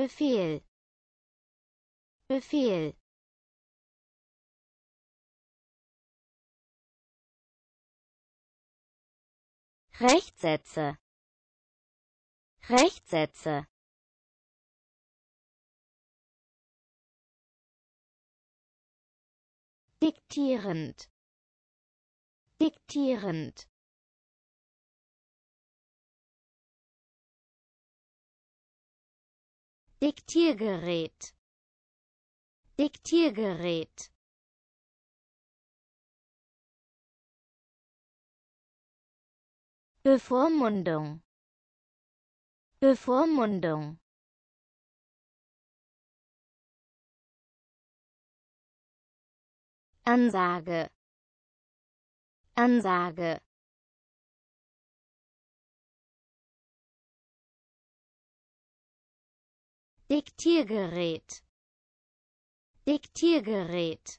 Befehl. Befehl. Rechtssätze. Rechtsätze. Diktierend. Diktierend. Diktiergerät Diktiergerät Bevormundung Bevormundung Ansage Ansage Diktiergerät Diktiergerät